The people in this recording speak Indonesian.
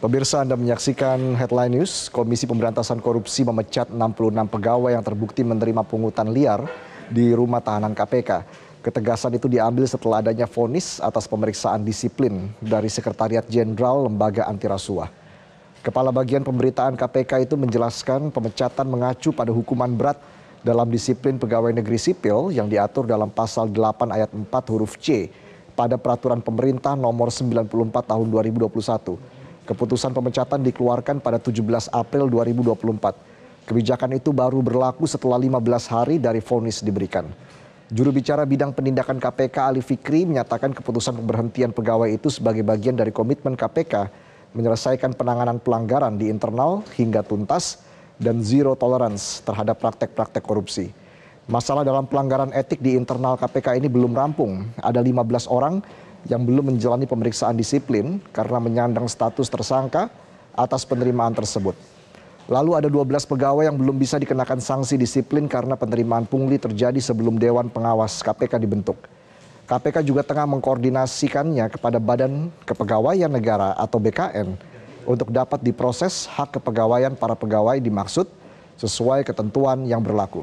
Pemirsa Anda menyaksikan Headline News, Komisi Pemberantasan Korupsi memecat 66 pegawai yang terbukti menerima pungutan liar di rumah tahanan KPK. Ketegasan itu diambil setelah adanya vonis atas pemeriksaan disiplin dari Sekretariat Jenderal Lembaga Anti Rasuah. Kepala Bagian Pemberitaan KPK itu menjelaskan pemecatan mengacu pada hukuman berat dalam disiplin pegawai negeri sipil yang diatur dalam pasal 8 ayat 4 huruf C pada peraturan pemerintah nomor 94 tahun 2021 Keputusan pemecatan dikeluarkan pada 17 April 2024. Kebijakan itu baru berlaku setelah 15 hari dari vonis diberikan. Juru bicara bidang penindakan KPK Ali Fikri menyatakan keputusan pemberhentian pegawai itu sebagai bagian dari komitmen KPK menyelesaikan penanganan pelanggaran di internal hingga tuntas dan zero tolerance terhadap praktek-praktek korupsi. Masalah dalam pelanggaran etik di internal KPK ini belum rampung. Ada 15 orang yang belum menjalani pemeriksaan disiplin karena menyandang status tersangka atas penerimaan tersebut. Lalu ada 12 pegawai yang belum bisa dikenakan sanksi disiplin karena penerimaan pungli terjadi sebelum Dewan Pengawas KPK dibentuk. KPK juga tengah mengkoordinasikannya kepada Badan Kepegawaian Negara atau BKN untuk dapat diproses hak kepegawaian para pegawai dimaksud sesuai ketentuan yang berlaku.